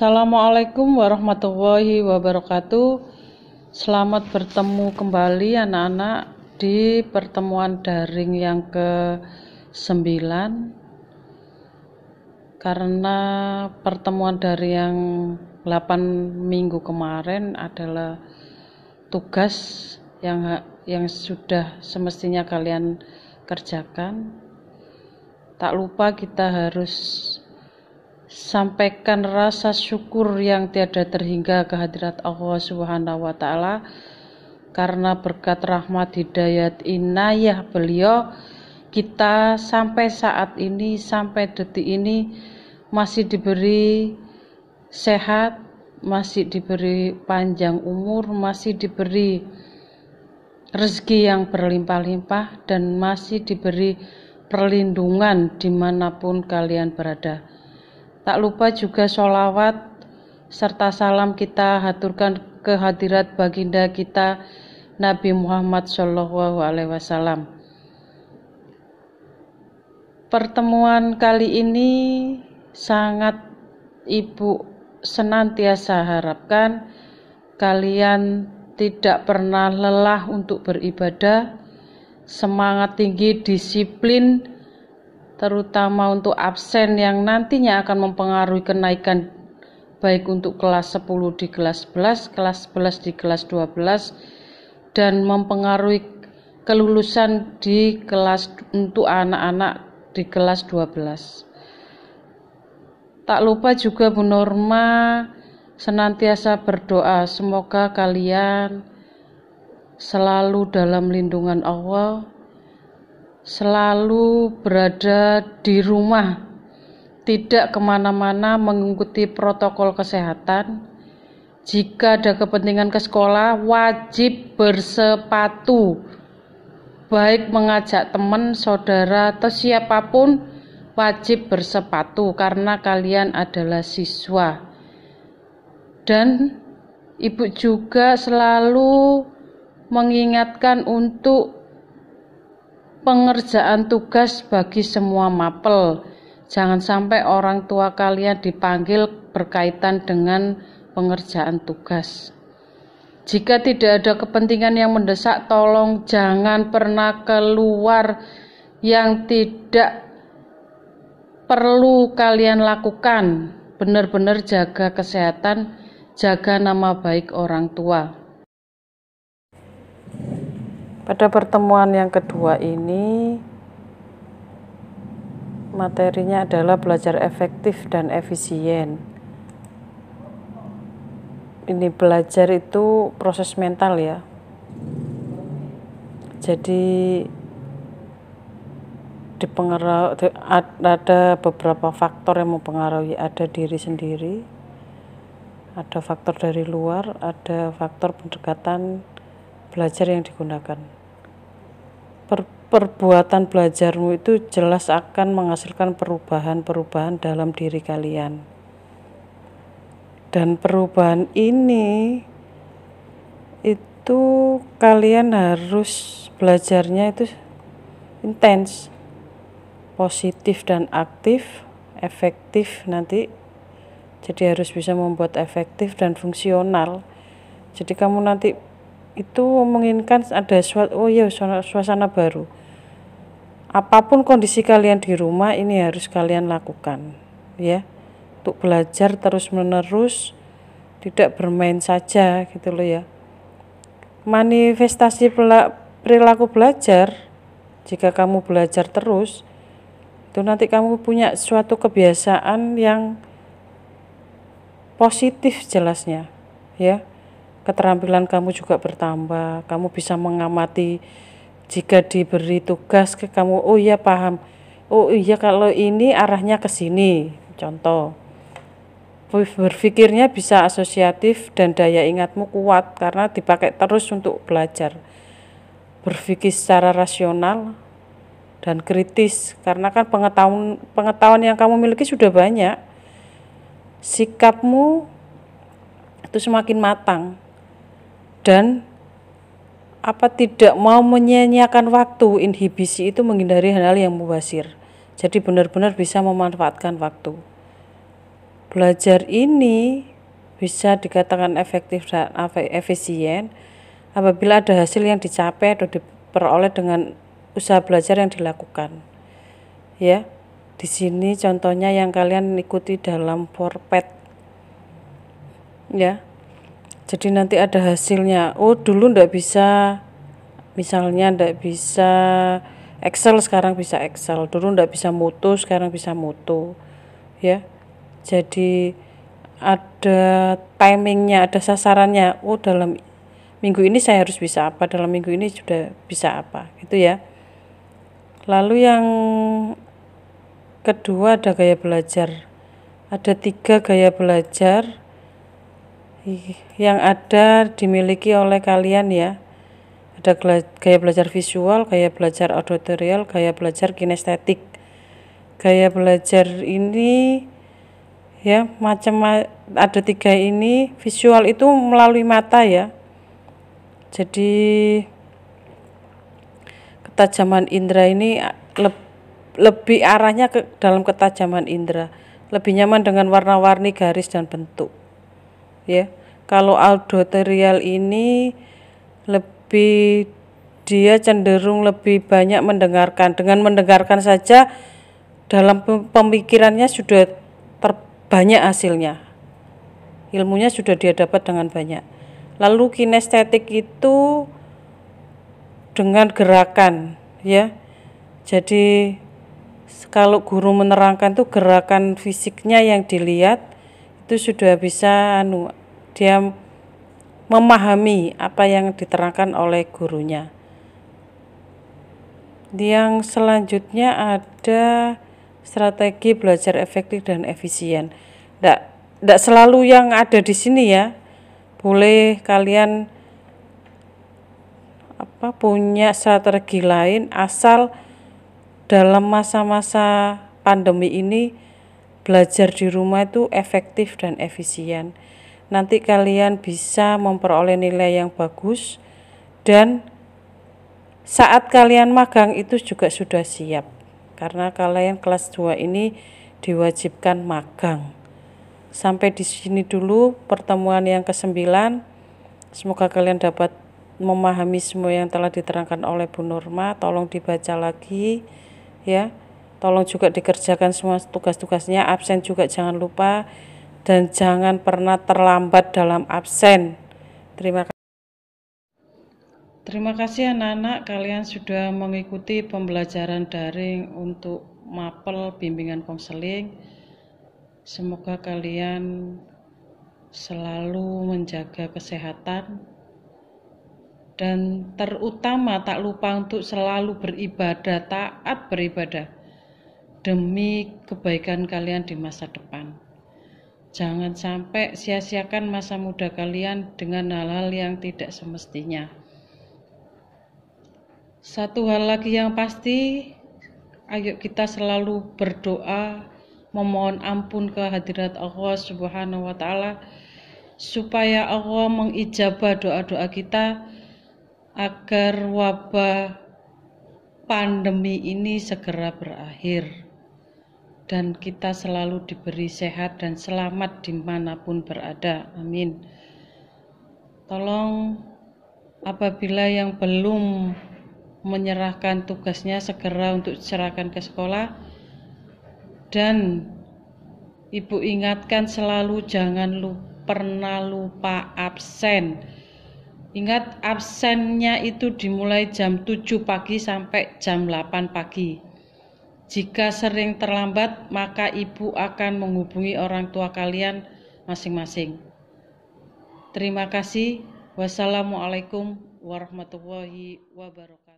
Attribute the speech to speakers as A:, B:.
A: Assalamualaikum warahmatullahi wabarakatuh. Selamat bertemu kembali anak-anak di pertemuan daring yang ke-9. Karena pertemuan dari yang 8 minggu kemarin adalah tugas yang yang sudah semestinya kalian kerjakan. Tak lupa kita harus sampaikan rasa syukur yang tiada terhingga kehadirat Allah Subhanahu wa taala karena berkat rahmat hidayat inayah beliau kita sampai saat ini sampai detik ini masih diberi sehat masih diberi panjang umur masih diberi rezeki yang berlimpah-limpah dan masih diberi perlindungan dimanapun kalian berada. Tak lupa juga sholawat serta salam kita haturkan kehadirat baginda kita Nabi Muhammad Shallallahu Alaihi Wasallam. Pertemuan kali ini sangat Ibu senantiasa harapkan kalian tidak pernah lelah untuk beribadah, semangat tinggi, disiplin, terutama untuk absen yang nantinya akan mempengaruhi kenaikan baik untuk kelas 10 di kelas 11, kelas 11 di kelas 12 dan mempengaruhi kelulusan di kelas untuk anak-anak di kelas 12. Tak lupa juga Bu Norma senantiasa berdoa semoga kalian selalu dalam lindungan Allah selalu berada di rumah, tidak kemana-mana mengikuti protokol kesehatan. Jika ada kepentingan ke sekolah, wajib bersepatu, baik mengajak teman, saudara, atau siapapun wajib bersepatu karena kalian adalah siswa. Dan ibu juga selalu mengingatkan untuk pengerjaan tugas bagi semua mapel. Jangan sampai orang tua kalian dipanggil berkaitan dengan pengerjaan tugas. Jika tidak ada kepentingan yang mendesak, tolong jangan pernah keluar yang tidak perlu kalian lakukan. Benar-benar jaga kesehatan, jaga nama baik orang tua. Pada pertemuan yang kedua ini, materinya adalah belajar efektif dan efisien. Ini belajar itu proses mental ya. Jadi ada beberapa faktor yang mempengaruhi ada diri sendiri ada faktor dari luar ada faktor pendekatan belajar yang digunakan per perbuatan belajarmu itu jelas akan menghasilkan perubahan-perubahan dalam diri kalian. Dan perubahan ini itu kalian harus belajarnya itu intens, positif dan aktif, efektif nanti. Jadi harus bisa membuat efektif dan fungsional. Jadi kamu nanti itu menginginkan ada suat oh ya suasana, suasana baru. Apapun kondisi kalian di rumah ini harus kalian lakukan, ya. Untuk belajar terus-menerus, tidak bermain saja gitu loh ya. Manifestasi perilaku belajar jika kamu belajar terus itu nanti kamu punya suatu kebiasaan yang positif jelasnya, ya keterampilan kamu juga bertambah. Kamu bisa mengamati jika diberi tugas ke kamu, oh iya paham. Oh iya kalau ini arahnya ke sini. Contoh. Berpikirnya bisa asosiatif dan daya ingatmu kuat karena dipakai terus untuk belajar. Berpikir secara rasional dan kritis karena kan pengetahuan pengetahuan yang kamu miliki sudah banyak. Sikapmu itu semakin matang dan apa tidak mau menyanyiakan waktu inhibisi itu menghindari hal-hal yang mubasir jadi benar-benar bisa memanfaatkan waktu belajar ini bisa dikatakan efektif dan efisien apabila ada hasil yang dicapai atau diperoleh dengan usaha belajar yang dilakukan ya di sini contohnya yang kalian ikuti dalam forpet ya jadi nanti ada hasilnya oh dulu ndak bisa misalnya ndak bisa Excel sekarang bisa Excel dulu ndak bisa mutu sekarang bisa mutu ya jadi ada timingnya ada sasarannya oh dalam minggu ini saya harus bisa apa dalam minggu ini sudah bisa apa gitu ya lalu yang kedua ada gaya belajar ada tiga gaya belajar yang ada dimiliki oleh kalian ya. Ada gaya belajar visual, gaya belajar auditorial, gaya belajar kinestetik. Gaya belajar ini ya macam ada tiga ini visual itu melalui mata ya jadi ketajaman indera ini le lebih arahnya ke dalam ketajaman indera lebih nyaman dengan warna-warni garis dan bentuk ya kalau aldoterial ini lebih dia cenderung lebih banyak mendengarkan dengan mendengarkan saja dalam pemikirannya sudah terbanyak hasilnya ilmunya sudah dia dapat dengan banyak lalu kinestetik itu dengan gerakan ya jadi kalau guru menerangkan tuh gerakan fisiknya yang dilihat itu sudah bisa anu dia memahami apa yang diterangkan oleh gurunya. Yang selanjutnya ada strategi belajar efektif dan efisien. Tidak selalu yang ada di sini ya. Boleh kalian apa punya strategi lain asal dalam masa-masa pandemi ini belajar di rumah itu efektif dan efisien nanti kalian bisa memperoleh nilai yang bagus dan saat kalian magang itu juga sudah siap karena kalian kelas 2 ini diwajibkan magang sampai di sini dulu pertemuan yang kesembilan semoga kalian dapat memahami semua yang telah diterangkan oleh Bu Norma tolong dibaca lagi ya tolong juga dikerjakan semua tugas-tugasnya absen juga jangan lupa dan jangan pernah terlambat dalam absen. Terima kasih. Terima kasih anak-anak kalian sudah mengikuti pembelajaran daring untuk mapel bimbingan konseling. Semoga kalian selalu menjaga kesehatan dan terutama tak lupa untuk selalu beribadah, taat beribadah demi kebaikan kalian di masa depan. Jangan sampai sia-siakan masa muda kalian dengan hal-hal yang tidak semestinya. Satu hal lagi yang pasti, ayo kita selalu berdoa, memohon ampun ke hadirat Allah Subhanahu wa taala supaya Allah mengijabah doa-doa kita agar wabah pandemi ini segera berakhir dan kita selalu diberi sehat dan selamat dimanapun berada. Amin. Tolong apabila yang belum menyerahkan tugasnya segera untuk diserahkan ke sekolah dan Ibu ingatkan selalu jangan lupa, pernah lupa absen. Ingat absennya itu dimulai jam 7 pagi sampai jam 8 pagi. Jika sering terlambat, maka ibu akan menghubungi orang tua kalian masing-masing. Terima kasih. Wassalamualaikum warahmatullahi wabarakatuh.